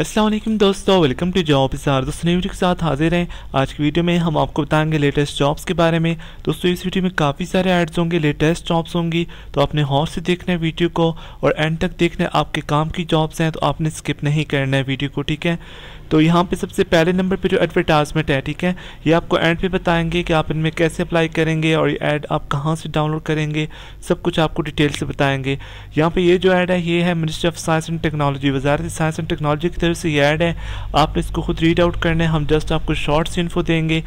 असलम दोस्तों welcome to job इसार दोस्तों video के साथ हाजिर हैं आज की वीडियो में हम आपको बताएंगे लेटेस्ट जॉब्स के बारे में दोस्तों इस वीडियो में काफ़ी सारे ऐड्स होंगे लेटेस्ट जॉब्स होंगी तो आपने हॉर से देखना है वीडियो को और एंड तक देखना है आपके काम की जॉब्स हैं तो आपने स्किप नहीं करना है वीडियो को ठीक है तो यहाँ पे सबसे पहले नंबर पे जो एडवर्टाइजमेंट है ठीक है ये आपको एंड पे बताएंगे कि आप इनमें कैसे अप्लाई करेंगे और ये ऐड आप कहाँ से डाउनलोड करेंगे सब कुछ आपको डिटेल से बताएंगे यहाँ पे ये जो ऐड है ये है ministry of science and technology वजारत साइंस एंड टेक्नोलॉजी की तरफ से ये ऐड है आपने इसको खुद रीड आउट करना है हम जस्ट आपको शॉर्ट्स इन्फो देंगे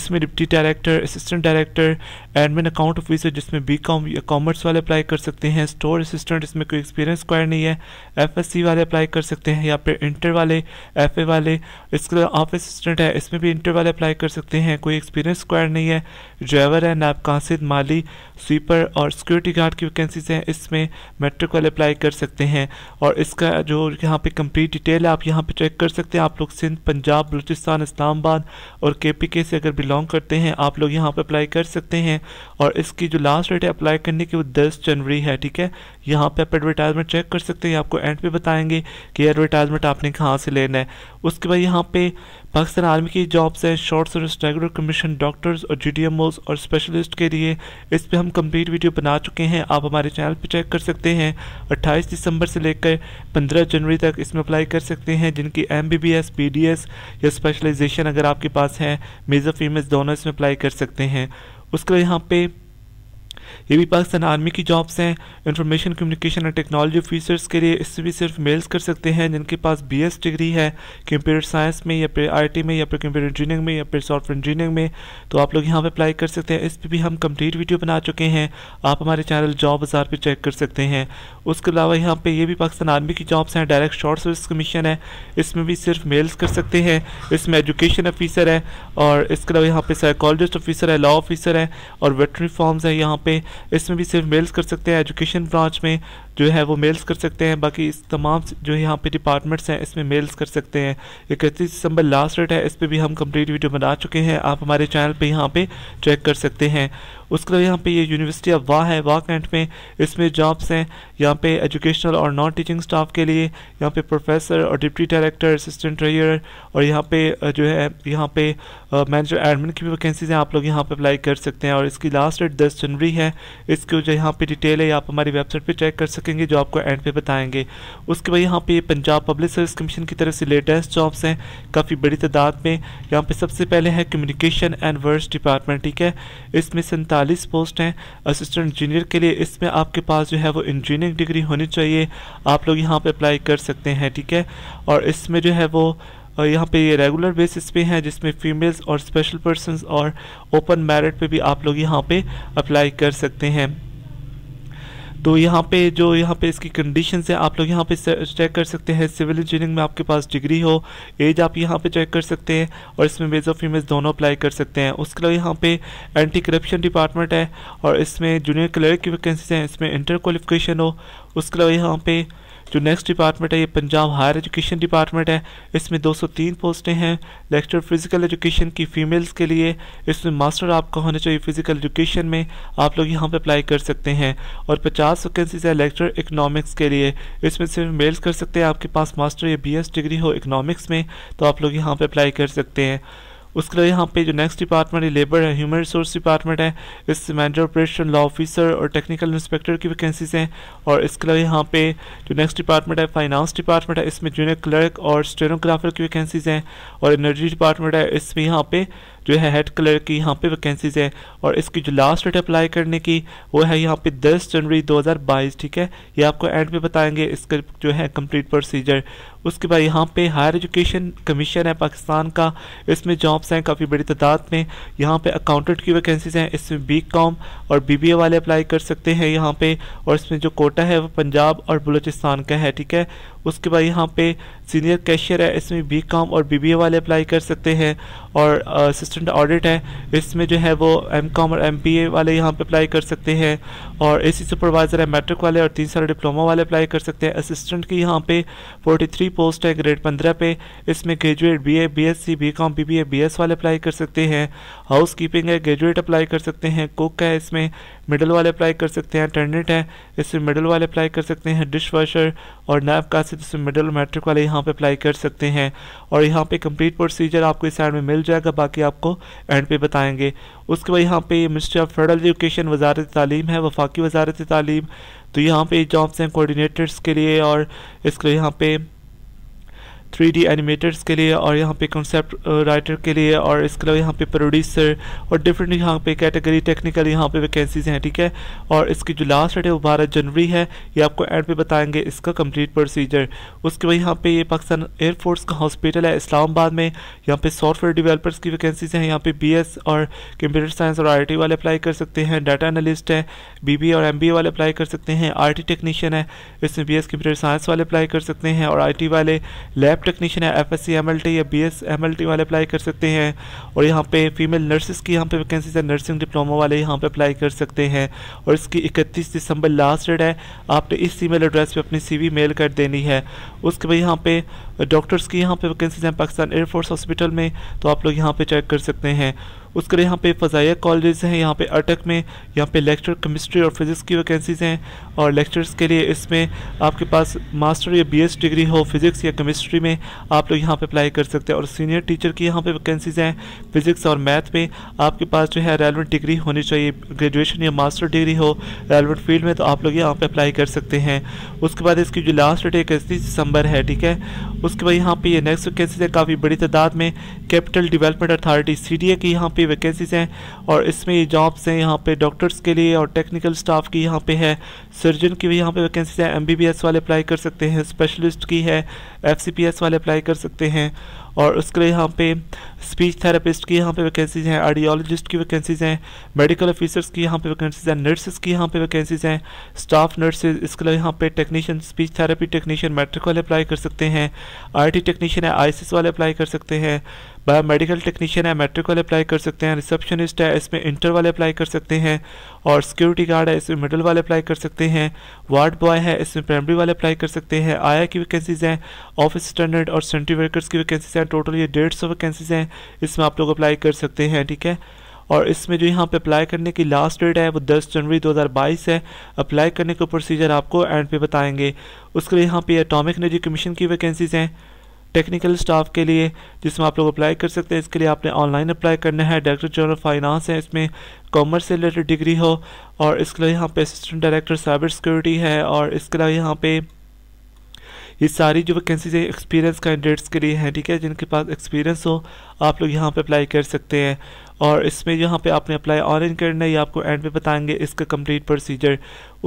इसमें deputy director assistant director admin account officer जिसमें बी कॉम कॉमर्स वाले अप्लाई कर सकते हैं स्टोर असिस्टेंट इसमें कोई एक्सपीरियंस रिक्वायर नहीं है एफ वाले अप्लाई कर सकते हैं या फिर इंटर वाले एफ वाले से इसके अलावा आप असिस्टेंट है इसमें भी इंटरवल अप्लाई कर सकते हैं कोई एक्सपीरियंस रिक्वायर नहीं है ड्राइवर है नैब कासिद माली स्वीपर और सिक्योरिटी गार्ड की वैकेंसीज हैं इसमें मेट्रिक वाले अप्लाई कर सकते हैं और इसका जो यहाँ पे कंप्लीट डिटेल है आप यहाँ पे चेक कर सकते हैं आप लोग सिंध पंजाब बलूचिस्तान इस्लामाबाद और के से अगर बिलोंग करते हैं आप लोग यहाँ पर अप्लाई कर सकते हैं और इसकी जो लास्ट डेट है अप्लाई करने की वो दस जनवरी है ठीक है यहाँ पर आप एडवर्टाइजमेंट चेक कर सकते हैं आपको एंड पे बताएंगे कि एडवर्टाइजमेंट आपने कहाँ से लेना है उसके बाद यहाँ पे पाकिस्तान आर्मी की जॉब्स हैं शॉर्ट्स और रेगुलर कमीशन डॉक्टर्स और जी और स्पेशलिस्ट के लिए इस पर हम कंप्लीट वीडियो बना चुके हैं आप हमारे चैनल पर चेक कर सकते हैं 28 दिसंबर से लेकर 15 जनवरी तक इसमें अप्लाई कर सकते हैं जिनकी M B B S D S या स्पेशलाइजेशन अगर आपके पास है मेज़ा फीमेल्स दोनों इसमें अप्लाई कर सकते हैं उसके बाद यहाँ पर ये भी पाकिस्तान आर्मी की जॉब्स हैं information communication and technology officers के लिए इससे भी सिर्फ मेल्स कर सकते हैं जिनके पास बी एस डिग्री है कंप्यूटर साइंस में या फिर आई टी में या फिर कंप्यूटर इंजीनियरिंग में या फिर सॉफ्टवेयर इंजीनियरिंग में तो आप लोग यहाँ पर अप्लाई कर सकते हैं इस पर भी हम कम्प्लीट वीडियो बना चुके हैं आप हमारे चैनल जॉब बाज़ार पर चेक कर सकते हैं उसके अलावा यहाँ पे ये भी पाकिस्तान आर्मी की जॉब्स हैं डायरेक्ट शॉर्ट सर्विस कमीशन है इसमें भी सिर्फ मेल्स कर सकते हैं इसमें एजुकेशन ऑफिसर है और इसके अलावा यहाँ पे साइकोलॉजिस्ट ऑफिसर है लॉ ऑफिसर है और वेटरी फॉर्म्स है यहाँ पे इसमें भी सिर्फ मेल्स कर सकते हैं एजुकेशन ब्रांच में जो है वो मेल्स कर सकते हैं बाकी इस तमाम जो यहाँ पे डिपार्टमेंट्स हैं इसमें मेल्स कर सकते हैं इकतीस दिसंबर लास्ट डेट है इस पर भी हम कंप्लीट वीडियो बना चुके हैं आप हमारे चैनल पर यहाँ पर चेक कर सकते हैं उसके अलावा यहाँ पे ये यूनिवर्सिटी ऑफ वाह है वाह कैंट में इसमें जॉब्स हैं यहाँ पे एजुकेशनल और नॉन टीचिंग स्टाफ के लिए यहाँ पे प्रोफेसर और डिप्टी डायरेक्टर असिस्टेंट रेयर और यहाँ पे जो है यहाँ पे मैनेजर एडमिन की भी वैकेंसीज हैं आप लोग यहाँ पे अप्लाई कर सकते हैं और इसकी लास्ट डेट दस जनवरी है इसकी जो यहाँ पे डिटेल है आप हमारी वेबसाइट पर चेक कर सकेंगे जो आपको एंड पे बताएंगे उसके बाद यहाँ पे पंजाब पब्लिक सर्विस कमीशन की तरफ से लेटेस्ट जॉब्स हैं काफ़ी बड़ी तादाद में यहाँ पर सबसे पहले है कम्युनिकेशन एंड वर्स डिपार्टमेंट ठीक है इसमें सन्तालीस चालीस पोस्ट हैं असिस्टेंट इंजीनियर के लिए इसमें आपके पास जो है वो इंजीनियरिंग डिग्री होनी चाहिए आप लोग यहाँ पर अप्लाई कर सकते हैं ठीक है और इसमें जो है वो और यहाँ पे ये रेगुलर बेसिस पे हैं जिसमें फीमेल्स और स्पेशल पर्सनस और ओपन मेरिट पे भी आप लोग यहाँ पे अप्लाई कर सकते हैं तो यहाँ पे जो यहाँ पे इसकी कंडीशन है आप लोग यहाँ पे चेक कर सकते हैं सिविल इंजीनियरिंग में आपके पास डिग्री हो एज आप यहाँ पे चेक कर सकते हैं और इसमें मेज ऑफ फीमेज दोनों अप्लाई कर सकते हैं उसके अलावा यहाँ पे एंटी करप्शन डिपार्टमेंट है और इसमें जूनियर क्लर्क की वैकेंसीज हैं इसमें इंटर क्वालिफिकेशन हो उसके अलावा यहाँ पे जो नेक्स्ट डिपार्टमेंट है ये पंजाब हायर एजुकेशन डिपार्टमेंट है इसमें 203 पोस्टें हैं लेक्चर फिजिकल एजुकेशन की फ़ीमेल्स के लिए इसमें मास्टर आपका होना चाहिए फिजिकल एजुकेशन में आप लोग यहाँ पर अप्लाई कर सकते हैं और पचास वैकेंसीज है लेक्चर इकनॉमिक्स के लिए इसमें सिर्फ मेल्स कर सकते हैं आपके पास मास्टर या बी डिग्री हो इकनॉमिक्स में तो आप लोग यहाँ पर अप्लाई कर सकते हैं उसके लिए यहाँ पे जो नेक्स्ट डिपार्टमेंट है लेबर है ह्यूमन रिसोर्स डिपार्टमेंट है इससे मैनेजर ऑपरेशन लॉ ऑफिसर और टेक्निकल इंस्पेक्टर की वैकेंसीज हैं और इसके अलावा यहाँ पे जो नेक्स्ट डिपार्टमेंट है फाइनेंस डिपार्टमेंट है इसमें जूनियर क्लर्क और स्टेनोग्राफर की वैकेंसीज हैं और एनर्जी डिपार्टमेंट है इसमें यहाँ पे जो है हेड कलर की यहाँ पे वैकेंसीज है और इसकी जो लास्ट डेट अप्लाई करने की वो है यहाँ पे 10 जनवरी 2022 ठीक है ये आपको एंड पे बताएंगे इसका जो है कंप्लीट प्रोसीजर उसके बाद यहाँ पे हायर एजुकेशन कमीशन है पाकिस्तान का इसमें जॉब्स हैं काफ़ी बड़ी तादाद में यहाँ पे अकाउंटेंट की वैकेंसीज हैं इसमें बी कॉम और बी वाले अप्लाई कर सकते हैं यहाँ पे और इसमें जो कोटा है वो पंजाब और बलूचिस्तान का है ठीक है उसके बाद यहाँ पे सीनियर कैशियर है इसमें बी कॉम और बी वाले अप्लाई कर सकते हैं और असिस्टेंट ऑडिट है इसमें जो है वो एम कॉम और एम पी ए वाले यहाँ पे अप्लाई कर सकते हैं और ए सी सुपरवाइज़र है मेट्रिक वाले और तीन साल डिप्लोमा वाले अप्लाई कर सकते हैं असिस्टेंट की यहाँ पे फोर्टी थ्री पोस्ट है ग्रेड पंद्रह पे इसमें graduate B A B S C B com B B A B S वाले अप्लाई कर सकते हैं हाउस कीपिंग है ग्रेजुएट अप्लाई कर सकते हैं कुक है इसमें मिडल वाले अप्लाई कर सकते हैं टर्नेट है इसमें मिडल वाले अप्लाई कर सकते हैं डिश वाशर और नैप से इसमें मिडल मैट्रिक वाले यहाँ पर अप्लाई कर सकते हैं और यहाँ पर कम्प्लीट प्रोसीजर आपको इस साइड में मिल जाएगा बाकी आपको एंड पे बताएँगे उसके बाद यहाँ पे मिनिस्ट्री ऑफ फेडरल एजुकेशन वजारत तालीम है वफाकी वजारत तालीम तो यहाँ पे जॉब्स हैं कोऑर्डिनेटर्स के लिए और इसके लिए यहाँ पे थ्री एनिमेटर्स के लिए और यहाँ पे कॉन्सेप्ट राइटर uh, के लिए और इसके अलावा यहाँ पे प्रोड्यूसर और डिफरेंट यहाँ पे कैटेगरी टेक्निकल यहाँ पे वैकेंसीज हैं ठीक है और इसकी जो लास्ट डेट है वो बारह जनवरी है ये आपको एंड पे बताएंगे इसका कंप्लीट प्रोसीजर उसके बाद यहाँ पे ये पाकिस्तान एयरफोर्स का हॉस्पिटल है इस्लामाबाद में यहाँ पे सॉफ्टवेयर डिवेलपर्स की वैकेंसीज हैं यहाँ पे बी और कंप्यूटर साइंस और आई वाले अप्लाई कर सकते हैं डाटा एनालिस्ट है बी और एम वाले अप्लाई कर सकते हैं आई टेक्नीशियन है इसमें बी कंप्यूटर साइंस वाले अप्लाई कर सकते हैं और आई वाले लैब टेक्नीशियन है F S C M L T या B S M L T वाले अप्लाई कर सकते हैं और यहाँ पे फीमेल नर्सेस की यहाँ पे वैकेंसीज है नर्सिंग डिप्लोमा वाले यहाँ पे अप्लाई कर सकते हैं और इसकी इकतीस दिसंबर लास्ट डेट है आपने इस ई मेल एड्रेस पर अपनी सी वी मेल कर देनी है उसके बाद यहाँ पे डॉक्टर्स की यहाँ पे वैकेंसीज हैं पाकिस्तान एयरफोर्स हॉस्पिटल में तो आप लोग यहाँ पे चेक कर सकते हैं उसके यहाँ पे फ़जाया कॉलेज हैं यहाँ पे अटक में यहाँ पे लेक्चर केमिस्ट्री और फिज़िक्स की वैकेंसीज़ हैं और लेक्चर्स के लिए इसमें आपके पास मास्टर या बीएस डिग्री हो फिज़िक्स या केमिस्ट्री में आप लोग यहाँ पे अप्लाई कर सकते हैं और सीनियर टीचर की यहाँ पे वैकेंसीज़ हैं फिज़िक्स और मैथ में आपके पास जो है रेलवेंट डिग्री होनी चाहिए ग्रेजुएशन या मास्टर डिग्री हो रेलवेंट फील्ड में तो आप लोग यहाँ पर अप्लाई कर सकते हैं उसके बाद इसकी जो लास्ट डेट इकतीस दिसंबर है ठीक है उसके बाद यहाँ पर ये नेक्स्ट वैकेंसीज है काफ़ी बड़ी तादाद में कैपिटल डिवेलपमेंट अथॉरिटी सी की यहाँ पर की वैकेंसीज़ हैं और इसमें ये जॉब्स हैं यहाँ पे डॉक्टर्स के लिए और टेक्निकल स्टाफ की यहाँ पे है सर्जन की भी यहाँ पे वैकेंसीज हैं एमबीबीएस वाले अप्लाई कर सकते हैं स्पेशलिस्ट की है एफ वाले अप्लाई कर सकते हैं और उसके लिए यहाँ पे स्पीच थेरेपिस्ट की यहाँ पे वैकेंसीज़ हैं आर्डियोलॉजिस्ट की वैकेंसीज़ हैं मेडिकल ऑफिसर्स की यहाँ पे वैकेंसीज़ हैं नर्सेस की यहाँ पे वैकेंसीज़ हैं स्टाफ नर्सेज इसके लिए यहाँ पे technician speech therapy technician matric वाले अप्लाई कर सकते हैं टी टेक्नीशियन है एस वाले अप्लाई कर सकते हैं बायो मेडिकल टेक्नीशियन है मेट्रिक वाले अप्लाई कर सकते हैं रिसेप्शनिस्ट है इसमें इंटर वाले अप्लाई कर सकते हैं और सिक्योरिटी गार्ड है इसमें मिडल वाले अप्लाई कर सकते हैं वार्ड बॉय है इसमें प्राइमरी वाले अप्लाई कर सकते हैं आई की वैकेंसीज़ हैं ऑफिस स्टैंडर्ड और सेंट्री वर्कर्स की वैकेंसीज हैं टोटल ये डेढ़ सौ वैकेंसीज हैं इसमें आप लोग अप्लाई कर सकते हैं ठीक है और इसमें जो यहाँ पे अप्लाई करने की लास्ट डेट है वो 10 जनवरी 2022 है अप्लाई करने का प्रोसीजर आपको एंड पे बताएंगे उसके लिए यहाँ पे एटॉमिक एनर्जी कमीशन की वैकेंसीज़ हैं टेक्निकल स्टाफ के लिए जिसमें आप लोग अप्लाई कर सकते हैं इसके लिए आपने ऑनलाइन अप्लाई करना है डायरेक्टर जनरल फाइनेंस है इसमें कॉमर्स से रिलेटेड डिग्री हो और इसके लिए यहाँ पे असिस्टेंट डायरेक्टर साइबर सिक्योरिटी है और इसके अलावा यहाँ पे ये सारी जो वैकेंसीज है एक्सपीरियंस कैंडिडेट्स के लिए हैं ठीक है जिनके पास एक्सपीरियंस हो आप लोग यहाँ पे अप्लाई कर सकते हैं और इसमें यहाँ पे आपने अप्लाई ऑनलाइन करना है ये आपको एंड पे बताएंगे इसका कंप्लीट प्रोसीजर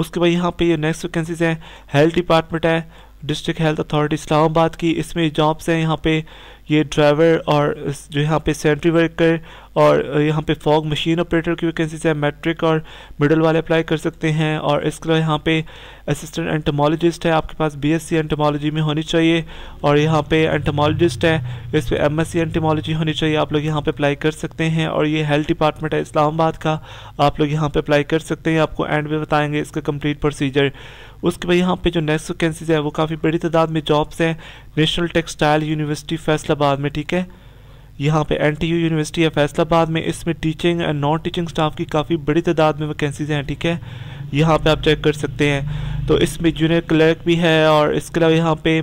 उसके बाद यहाँ पे ये नेक्स्ट वैकेंसीज हैं हेल्थ डिपार्टमेंट है डिस्ट्रिक्ट हेल्थ अथॉरिटी इस्लामाबाद की इसमें जॉब्स हैं यहाँ पे ये ड्राइवर और जो यहाँ पे सेंट्री वर्कर और यहाँ पे फॉग मशीन ऑपरेटर की वैकेंसीज है मैट्रिक और मिडल वाले अप्लाई कर सकते हैं और इसके अलावा यहाँ पे असिस्टेंट एंटोमोलॉजिस्ट है आपके पास बीएससी एंटोमोलॉजी में होनी चाहिए और यहाँ पे एंटोमोलॉजिस्ट है इस पर एम एंटोमोलॉजी होनी चाहिए आप लोग यहाँ पे अप्लाई कर सकते हैं और ये हेल्थ डिपार्टमेंट है इस्लामाबाद का आप लोग यहाँ पर अप्लाई कर सकते हैं आपको एंड में बताएँगे इसका कम्प्लीट प्रोसीजर उसके बाद यहाँ पे जो नेक्स्ट वैकेंसीज है वो काफ़ी बड़ी तादाद में जॉब्स हैं नेशनल टेक्सटाइल यूनिवर्सिटी फैसलाबाद में ठीक है यहाँ पे एन टी यू यूनिवर्सिटी है फैसलाबाद में इसमें teaching and non teaching staff की काफ़ी बड़ी तादाद में वैकेंसीज हैं ठीक है यहाँ पे आप चेक कर सकते हैं तो इसमें जूनियर क्लर्क भी है और इसके अलावा यहाँ पे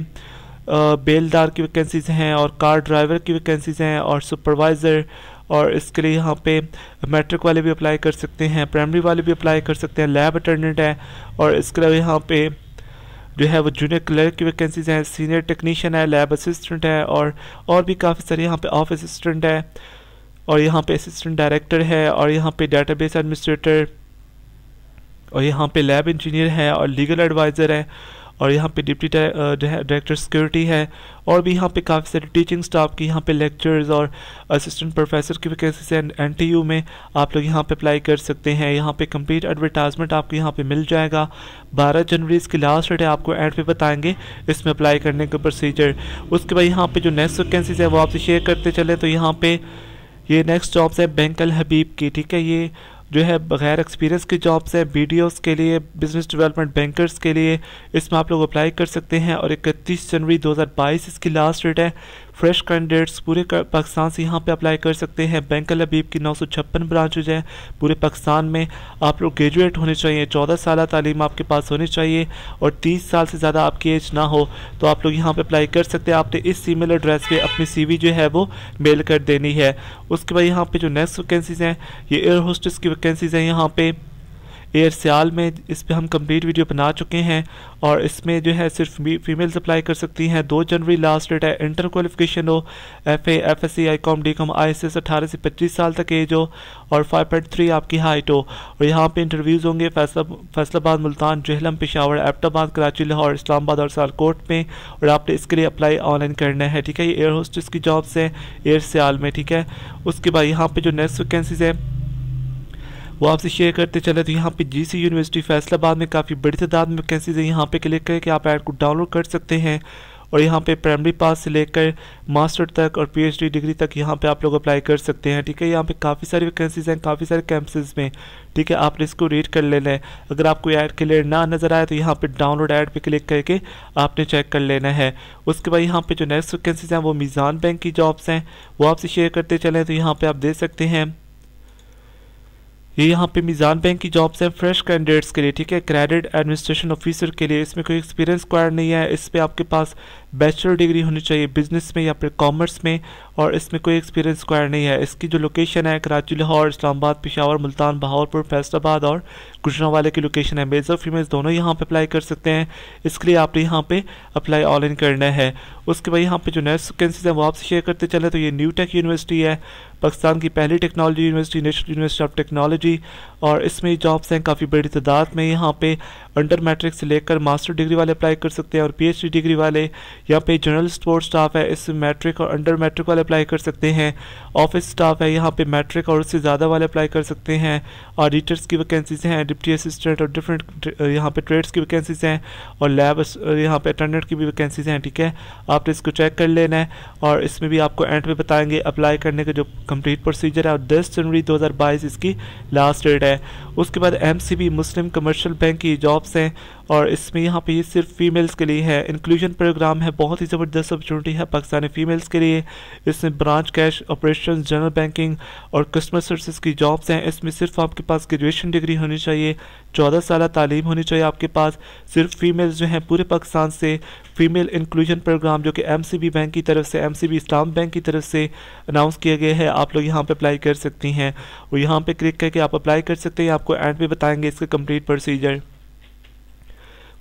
बेलदार की वैकेंसीज़ हैं और कार ड्राइवर की वैकेंसीज़ हैं और सुपरवाइज़र और इसके लिए यहाँ पे मैट्रिक वाले भी अप्लाई कर सकते हैं प्राइमरी वाले भी अप्लाई कर सकते हैं लैब अटेंडेंट है और इसके अलावा यहाँ पे जो है वो जूनियर क्लर्क की वैकेंसीज़ हैं सीनियर टेक्नीशियन है लैब असिस्टेंट है और और भी काफ़ी सारे यहाँ पे ऑफ असिस्टेंट है और यहाँ पे असिस्टेंट डायरेक्टर है और यहाँ पे डेटाबेस एडमिनिस्ट्रेटर और यहाँ पे लैब इंजीनियर है और लीगल एडवाइज़र है और यहाँ पे डिप्टी डायरेक्टर सिक्योरिटी है और भी यहाँ पे काफ़ी सारे टीचिंग स्टाफ की यहाँ पे लेक्चर्स और असिस्टेंट प्रोफेसर की वैकेंसी से एन टी यू में आप लोग यहाँ पे अप्लाई कर सकते हैं यहाँ पे कंप्लीट एडवर्टाइजमेंट आपको यहाँ पे मिल जाएगा बारह जनवरी इसकी लास्ट डेट है आपको एड पे बताएंगे इसमें अप्लाई करने का प्रोसीजर उसके बाद यहाँ पर जो नेक्स्ट वैकेंसीज है वो आपसे शेयर करते चले तो यहाँ पर ये नेक्स्ट जॉब्स है बैंक हबीब की ठीक है ये जो है बगैर एक्सपीरियंस की जॉब्स हैं बी के लिए बिजनेस डेवलपमेंट बैंकर्स के लिए इसमें आप लोग अप्लाई कर सकते हैं और इकतीस जनवरी 2022 इसकी लास्ट डेट है फ्रेश कैंडिडेट्स पूरे पाकिस्तान से यहाँ पे अप्लाई कर सकते हैं बैंक अबीब की नौ ब्रांचेज हैं पूरे पाकिस्तान में आप लोग ग्रेजुएट होने चाहिए चौदह साल तालीम आपके पास होनी चाहिए और तीस साल से ज़्यादा आपकी एज ना हो तो आप लोग यहाँ पर अप्लाई कर सकते हैं आपने इस ई एड्रेस पर अपनी सी जो है वो मेल कर देनी है उसके बाद यहाँ पर जो नेक्स्ट वैकेंसीज़ हैं ये एयर होस्टेस की वैकेंसीज़ हैं यहाँ पर एयर सियाल में इस पर हम कंप्लीट वीडियो बना चुके हैं और इसमें जो है सिर्फ फीमेल्स अप्लाई कर सकती हैं दो जनवरी लास्ट डेट है इंटर क्वालिफिकेशन हो F A F S C I com D com I S S अठारह से पच्चीस साल तक एज हो और फाइव पॉइंट थ्री आपकी हाइट हो और यहाँ पर इंटरव्यूज़ होंगे फैसला फैसलाबाद मुल्तान जहलम पिशावर एबटाबाद कराची लाहौर इस्लामाबाद और सालकोट में और आपने इसके लिए अप्लाई ऑनलाइन करना है ठीक है ये एयर होस्टेस की जॉब्स हैं एयर सियाल में ठीक है उसके बाद यहाँ पर जो नेक्स्ट वैकेंसीज़ हैं वो आपसे शेयर करते चले तो यहाँ पे जीसी यूनिवर्सिटी फैसलाबाद में काफ़ी बड़ी तादाद में वैकेंसीज है यहाँ पे क्लिक करके आप ऐड को डाउनलोड कर सकते हैं और यहाँ पे प्राइमरी पास से लेकर मास्टर तक और पीएचडी डिग्री तक यहाँ पे आप लोग अप्लाई कर सकते हैं ठीक है यहाँ पे काफ़ी सारी वैकेंसीज हैं काफ़ी सारे कैंपसेज में ठीक है आपने इसको रीड कर लेना है अगर आपको ऐड क्लियर ना नज़र आए तो यहाँ पे डाउनलोड ऐड पे क्लिक करके आपने चेक कर लेना है उसके बाद यहाँ पर जो नेक्स्ट वैकेंसीज हैं वो मीज़ान बैंक की जॉब्स हैं वो आपसे शेयर करते चलें तो यहाँ पर आप दे सकते हैं ये यहाँ पे मिज़ान बैंक की जॉब्स हैं फ्रेश कैंडिडेट्स के लिए ठीक है क्रेडिट एडमिनिस्ट्रेशन ऑफिसर के लिए इसमें कोई एक्सपीरियंस क्वायर नहीं है इस पर आपके पास बैचलर डिग्री होनी चाहिए बिजनेस में या फिर कॉमर्स में और इसमें कोई एक्सपीरियंस क्वायर नहीं है इसकी जो लोकेशन है कराची लाहौर इस्लामाबाद पिशावर मुल्तान बहावरपुर फैसलाबाद और गुजरा वाले की लोकेशन है मेजर और फीमेल्स दोनों यहाँ पर अप्लाई कर सकते हैं इसके लिए आपने यहाँ पर अप्लाई ऑनलाइन करना है उसके बाद यहाँ पर जो नेक्स्ट वैकेंसीज हैं वो आपसे शेयर करते चले तो ये न्यू टेक यूनिवर्सिटी है पाकिस्तान की पहली technology university national university of technology और इसमें जॉब्स हैं काफ़ी बड़ी तादाद में यहाँ पे अंडर मैट्रिक से लेकर मास्टर डिग्री वाले अप्लाई कर सकते हैं और पीएचडी डिग्री वाले यहाँ पे जनरल स्पोर्ट्स स्टाफ है इस मैट्रिक और अंडर मैट्रिक वाले अप्लाई कर सकते हैं ऑफिस स्टाफ है यहाँ पे मैट्रिक और उससे ज़्यादा वाले अप्लाई कर सकते हैं ऑडिटर्स की वैकेंसीज हैं डिप्टी असिस्टेंट और डिफरेंट यहाँ पे ट्रेड्स की वैकेंसीज हैं और लैब यहाँ पे अटेंडेंट की भी वैकेंसीज हैं ठीक है आप इसको चेक कर लेना है और इसमें भी आपको एंड में बताएंगे अप्लाई करने का जो कंप्लीट प्रोसीजर है और दस जनवरी दो इसकी लास्ट डेट है उसके बाद एम मुस्लिम कमर्शल बैंक की जॉब जॉब्स हैं और इसमें यहाँ पे सिर्फ फीमेल्स के लिए है इंक्लूजन प्रोग्राम है बहुत ही ज़बरदस्त अपॉर्चुनिटी है पाकिस्तानी फीमेल्स के लिए इसमें branch cash operation general banking और कस्टमर सर्विस की जॉब्स हैं इसमें सिर्फ आपके पास ग्रेजुएशन डिग्री होनी चाहिए चौदह साल तालीम होनी चाहिए आपके पास सिर्फ फीमेल्स जो हैं पूरे पाकिस्तान से फीमेल इंक्लूजन प्रोग्राम जो कि एम बैंक की तरफ से एम इस्लाम बैंक की तरफ से अनाउंस किया गया है आप लोग यहाँ पर अप्लाई कर सकती हैं और यहाँ पर क्लिक करके आप अप्लाई कर सकते हैं आपको एंड भी बताएँगे इसका कम्प्लीट प्रोसीजर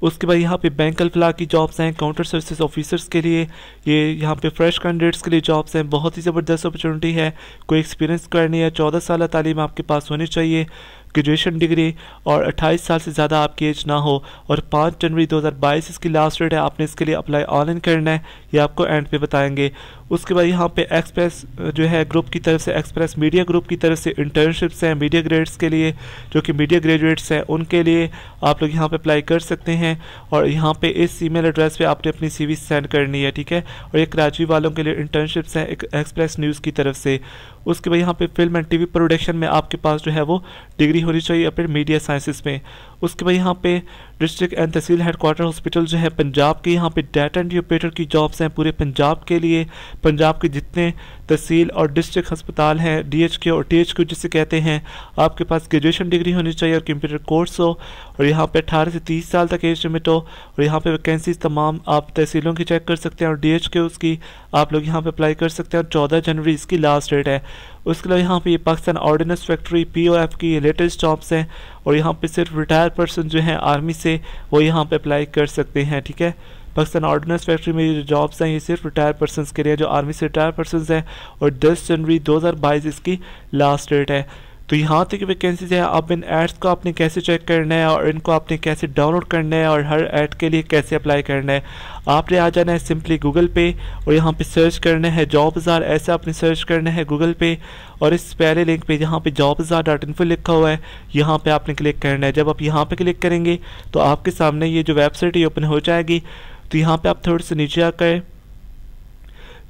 उसके बाद यहाँ पे बैंक अलफला की जॉब्स हैं काउंटर सर्विसेज ऑफिसर्स के लिए ये यहाँ पे फ्रेश कैंडिडेट्स के लिए जॉब्स हैं बहुत ही ज़बरदस्त अपॉर्चुनिटी है कोई एक्सपीरियंस करनी है चौदह साल तालीम आपके पास होनी चाहिए ग्रेजुएशन डिग्री और 28 साल से ज़्यादा आपकी एज ना हो और 5 जनवरी 2022 इसकी लास्ट डेट है आपने इसके लिए अप्लाई ऑनलाइन करना है ये आपको एंड पे बताएंगे उसके बाद यहाँ पे एक्सप्रेस जो है ग्रुप की तरफ से एक्सप्रेस मीडिया ग्रुप की तरफ से इंटर्नशिप्स हैं मीडिया ग्रेड्स के लिए जो कि मीडिया ग्रेजुएट्स हैं उनके लिए आप लोग यहाँ पर अप्लाई कर सकते हैं और यहाँ पर इस ई एड्रेस पर आपने अपनी सीवी सेंड करनी है ठीक है और ये कराची वालों के लिए इंटर्नशिप्स हैं एक एक्सप्रेस न्यूज़ की तरफ से उसके बाद यहाँ पे फिल्म एंड टीवी प्रोडक्शन में आपके पास जो है वो डिग्री होनी चाहिए या फिर मीडिया साइंसिस में उसके बाद यहाँ पे district and tehsil headquarter hospital जो है पंजाब के यहाँ पे डाटा एंड ऑपरेटर की जॉब्स हैं पूरे पंजाब के लिए पंजाब के जितने तहसील और डिस्ट्रिक्ट हस्पताल हैं डी एच के और टी एच के जिसे कहते हैं आपके पास ग्रेजुएशन डिग्री होनी चाहिए और कंप्यूटर कोर्स हो और यहाँ पे अठारह से तीस साल तक एज लिमिट हो और यहाँ पर वैकेंसीज तमाम आप तहसीलों की चेक कर सकते हैं और डी एच के उसकी आप लोग यहाँ पर अप्लाई कर सकते हैं और चौदह जनवरी इसकी लास्ट डेट है उसके अलावा यहाँ पे ये पाकिस्तान ऑर्डिनेंस फैक्ट्री पीओएफ की लेटेस्ट जॉब्स हैं और यहाँ पे सिर्फ रिटायर्ड पर्सन जो हैं आर्मी से वो यहाँ पे अप्लाई कर सकते हैं ठीक है पाकिस्तान ऑर्डिनेंस फैक्ट्री में जो जॉब्स हैं ये सिर्फ रिटायर पर्सन के लिए जो आर्मी से रिटायर पर्सन हैं और दस जनवरी दो इसकी लास्ट डेट है तो यहाँ तक वैकेंसीज है अब इन एड्स को आपने कैसे चेक करना है और इनको आपने कैसे डाउनलोड करना है और हर ऐड के लिए कैसे अप्लाई करना है आपने आ जाना है सिंपली गूगल पे और यहाँ पे सर्च करना है जॉब बाज़ार ऐसे आपने सर्च करना है गूगल पे और इस पहले लिंक पे यहाँ पे जॉब बाज़ार डॉट इन लिखा हुआ है यहाँ पे आपने क्लिक करना है जब आप यहाँ पे क्लिक करेंगे तो आपके सामने ये जो वेबसाइट है ओपन हो जाएगी तो यहाँ पे आप थोड़े से नीचे आकर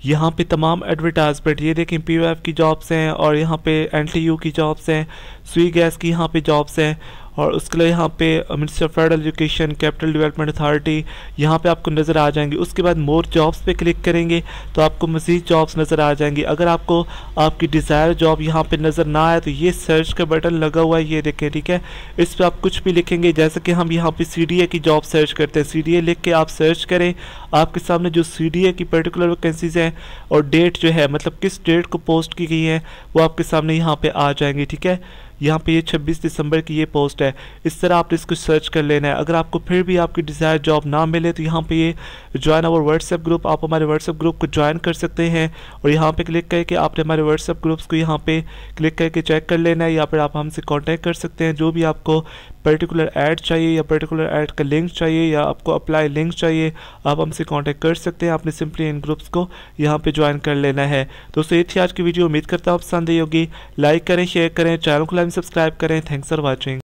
यहाँ पे तमाम एडवर्टाइजमेंट ये देखें पी की जॉब्स हैं और यहाँ पे एन की जॉब्स हैं सुई गैस की यहाँ पे जॉब्स हैं और उसके लिए यहाँ पे ministry of federal education capital development authority यहाँ पे आपको नज़र आ जाएंगी उसके बाद मोर जॉब्स पे क्लिक करेंगे तो आपको मज़ीद जॉब्स नज़र आ जाएंगी अगर आपको आपकी डिज़ायर जॉब यहाँ पे नज़र ना आए तो ये सर्च का बटन लगा हुआ है ये देखें ठीक है इस पर आप कुछ भी लिखेंगे जैसे कि हम यहाँ पर सी की जॉब सर्च करते हैं सी लिख के आप सर्च करें आपके सामने जो सी की पर्टिकुलर वैकेंसीज़ हैं और डेट जो है मतलब किस डेट को पोस्ट की गई है वो आपके सामने यहाँ पर आ जाएंगी ठीक है यहाँ पे ये 26 दिसंबर की ये पोस्ट है इस तरह आपने इसको सर्च कर लेना है अगर आपको फिर भी आपकी डिज़ायर जॉब ना मिले तो यहाँ पे ये ज्वाइन अवर व्हाट्सएप ग्रुप आप हमारे व्हाट्सएप ग्रुप को ज्वाइन कर सकते हैं और यहाँ पे क्लिक करके आपने हमारे व्हाट्सएप ग्रुप्स को यहाँ पे क्लिक करके चेक कर लेना है या फिर आप हमसे कॉन्टैक्ट कर सकते हैं जो भी आपको पर्टिकुलर ऐड चाहिए या पर्टिकुलर ऐड का लिंक चाहिए या आपको अप्लाई लिंक चाहिए आप हमसे कांटेक्ट कर सकते हैं आपने सिंपली इन ग्रुप्स को यहाँ पे ज्वाइन कर लेना है दोस्तों ये थी आज की वीडियो उम्मीद करता हूँ पसंद आई होगी लाइक करें शेयर करें चैनल को लाइन सब्सक्राइब करें थैंक्स फॉर वॉचिंग